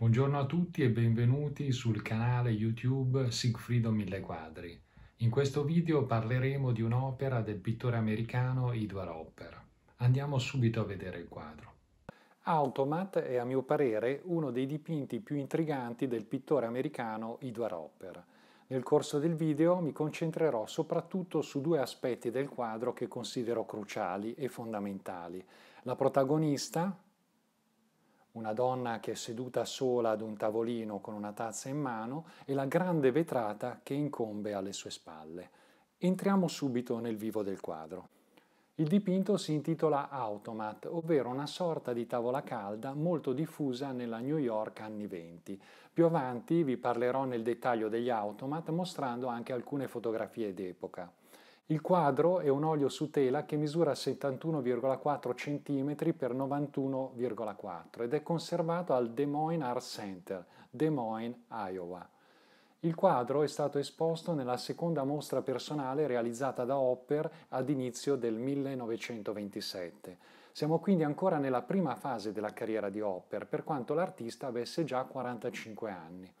Buongiorno a tutti e benvenuti sul canale YouTube Sigfrido Mille Quadri. In questo video parleremo di un'opera del pittore americano Edward Hopper. Andiamo subito a vedere il quadro. Automat è a mio parere uno dei dipinti più intriganti del pittore americano Edward Hopper. Nel corso del video mi concentrerò soprattutto su due aspetti del quadro che considero cruciali e fondamentali. La protagonista, una donna che è seduta sola ad un tavolino con una tazza in mano e la grande vetrata che incombe alle sue spalle. Entriamo subito nel vivo del quadro. Il dipinto si intitola Automat, ovvero una sorta di tavola calda molto diffusa nella New York anni 20. Più avanti vi parlerò nel dettaglio degli automat mostrando anche alcune fotografie d'epoca. Il quadro è un olio su tela che misura 71,4 cm x 91,4 ed è conservato al Des Moines Art Center, Des Moines, Iowa. Il quadro è stato esposto nella seconda mostra personale realizzata da Hopper ad inizio del 1927. Siamo quindi ancora nella prima fase della carriera di Hopper, per quanto l'artista avesse già 45 anni.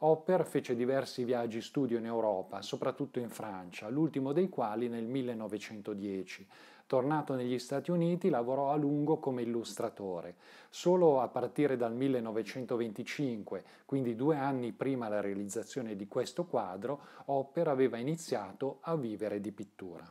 Hopper fece diversi viaggi studio in Europa, soprattutto in Francia, l'ultimo dei quali nel 1910. Tornato negli Stati Uniti lavorò a lungo come illustratore. Solo a partire dal 1925, quindi due anni prima la realizzazione di questo quadro, Hopper aveva iniziato a vivere di pittura.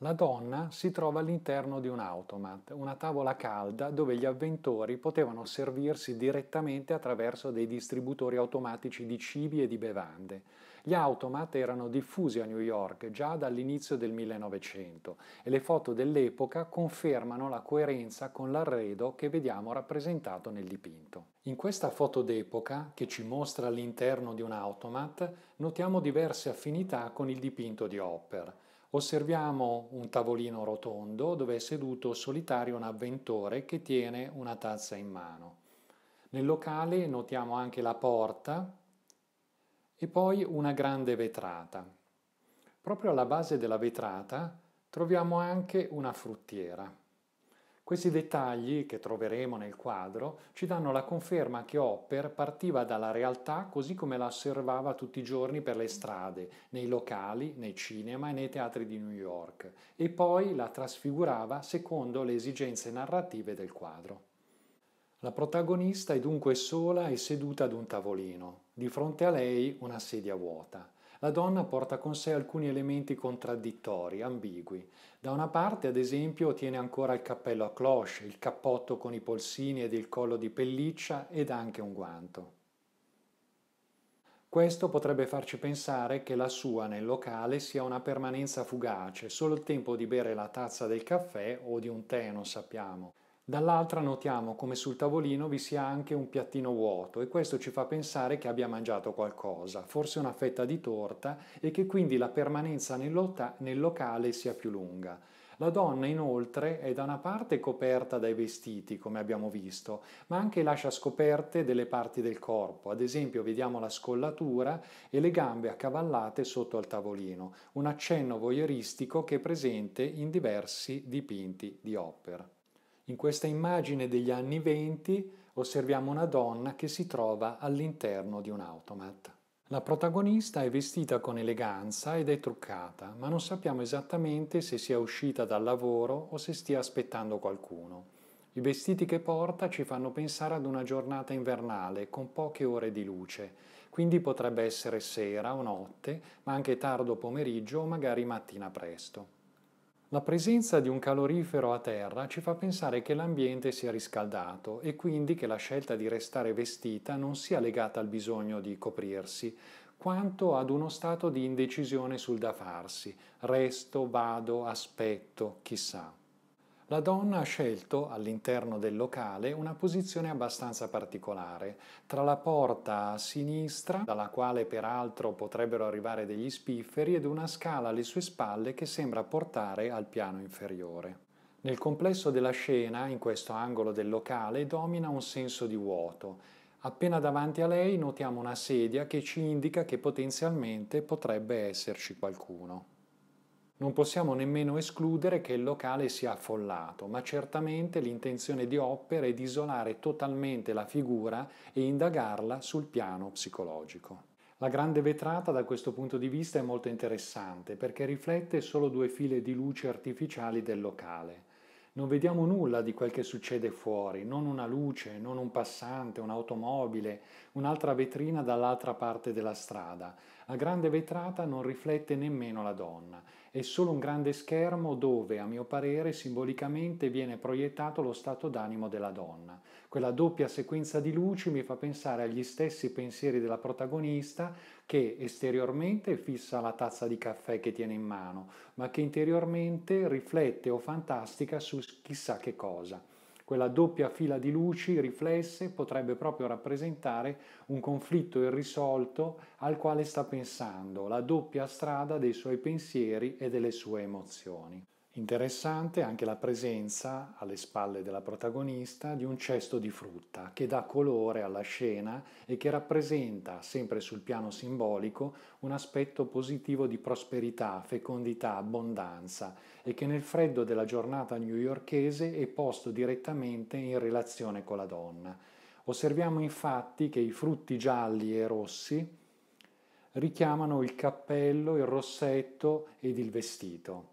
La donna si trova all'interno di un automat, una tavola calda dove gli avventori potevano servirsi direttamente attraverso dei distributori automatici di cibi e di bevande. Gli automat erano diffusi a New York già dall'inizio del 1900 e le foto dell'epoca confermano la coerenza con l'arredo che vediamo rappresentato nel dipinto. In questa foto d'epoca, che ci mostra l'interno di un automat, notiamo diverse affinità con il dipinto di Hopper. Osserviamo un tavolino rotondo dove è seduto solitario un avventore che tiene una tazza in mano. Nel locale notiamo anche la porta e poi una grande vetrata. Proprio alla base della vetrata troviamo anche una fruttiera. Questi dettagli che troveremo nel quadro ci danno la conferma che Hopper partiva dalla realtà così come la osservava tutti i giorni per le strade, nei locali, nei cinema e nei teatri di New York, e poi la trasfigurava secondo le esigenze narrative del quadro. La protagonista è dunque sola e seduta ad un tavolino, di fronte a lei una sedia vuota la donna porta con sé alcuni elementi contraddittori, ambigui. Da una parte, ad esempio, tiene ancora il cappello a cloche, il cappotto con i polsini ed il collo di pelliccia ed anche un guanto. Questo potrebbe farci pensare che la sua nel locale sia una permanenza fugace, solo il tempo di bere la tazza del caffè o di un tè, non sappiamo. Dall'altra notiamo come sul tavolino vi sia anche un piattino vuoto e questo ci fa pensare che abbia mangiato qualcosa, forse una fetta di torta e che quindi la permanenza nel, locale sia più lunga. La donna inoltre è da una parte coperta dai vestiti, come abbiamo visto, ma anche lascia scoperte delle parti del corpo, ad esempio vediamo la scollatura e le gambe accavallate sotto al tavolino, un accenno voyeuristico che è presente in diversi dipinti di Hopper. In questa immagine degli anni venti osserviamo una donna che si trova all'interno di un automat. La protagonista è vestita con eleganza ed è truccata, ma non sappiamo esattamente se sia uscita dal lavoro o se stia aspettando qualcuno. I vestiti che porta ci fanno pensare ad una giornata invernale con poche ore di luce, quindi potrebbe essere sera o notte, ma anche tardo pomeriggio o magari mattina presto. La presenza di un calorifero a terra ci fa pensare che l'ambiente sia riscaldato e quindi che la scelta di restare vestita non sia legata al bisogno di coprirsi, quanto ad uno stato di indecisione sul da farsi, resto, vado, aspetto, chissà. La donna ha scelto, all'interno del locale, una posizione abbastanza particolare, tra la porta a sinistra, dalla quale peraltro potrebbero arrivare degli spifferi, ed una scala alle sue spalle che sembra portare al piano inferiore. Nel complesso della scena, in questo angolo del locale, domina un senso di vuoto. Appena davanti a lei notiamo una sedia che ci indica che potenzialmente potrebbe esserci qualcuno. Non possiamo nemmeno escludere che il locale sia affollato, ma certamente l'intenzione di Hopper è di isolare totalmente la figura e indagarla sul piano psicologico. La grande vetrata da questo punto di vista è molto interessante perché riflette solo due file di luce artificiali del locale. Non vediamo nulla di quel che succede fuori, non una luce, non un passante, un'automobile, un'altra vetrina dall'altra parte della strada. La grande vetrata non riflette nemmeno la donna è solo un grande schermo dove, a mio parere, simbolicamente viene proiettato lo stato d'animo della donna. Quella doppia sequenza di luci mi fa pensare agli stessi pensieri della protagonista che esteriormente fissa la tazza di caffè che tiene in mano, ma che interiormente riflette o fantastica su chissà che cosa. Quella doppia fila di luci riflesse potrebbe proprio rappresentare un conflitto irrisolto al quale sta pensando, la doppia strada dei suoi pensieri e delle sue emozioni. Interessante anche la presenza alle spalle della protagonista di un cesto di frutta che dà colore alla scena e che rappresenta, sempre sul piano simbolico, un aspetto positivo di prosperità, fecondità, abbondanza e che nel freddo della giornata newyorkese è posto direttamente in relazione con la donna. Osserviamo infatti che i frutti gialli e rossi richiamano il cappello, il rossetto ed il vestito.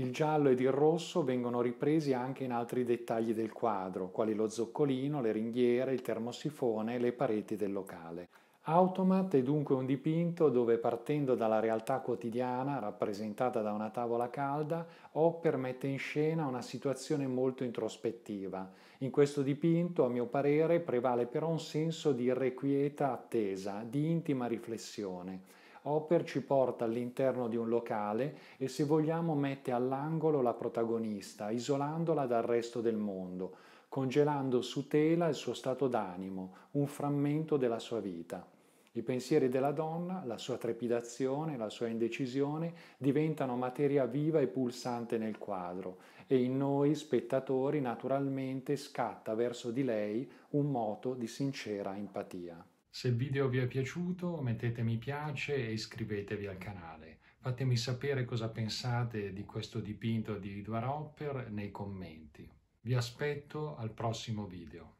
Il giallo ed il rosso vengono ripresi anche in altri dettagli del quadro, quali lo zoccolino, le ringhiere, il termosifone e le pareti del locale. Automat è dunque un dipinto dove partendo dalla realtà quotidiana, rappresentata da una tavola calda, Hopper mette in scena una situazione molto introspettiva. In questo dipinto, a mio parere, prevale però un senso di irrequieta attesa, di intima riflessione. Hopper ci porta all'interno di un locale e se vogliamo mette all'angolo la protagonista, isolandola dal resto del mondo, congelando su tela il suo stato d'animo, un frammento della sua vita. I pensieri della donna, la sua trepidazione, la sua indecisione diventano materia viva e pulsante nel quadro e in noi spettatori naturalmente scatta verso di lei un moto di sincera empatia. Se il video vi è piaciuto mettete mi piace e iscrivetevi al canale. Fatemi sapere cosa pensate di questo dipinto di Edward Hopper nei commenti. Vi aspetto al prossimo video.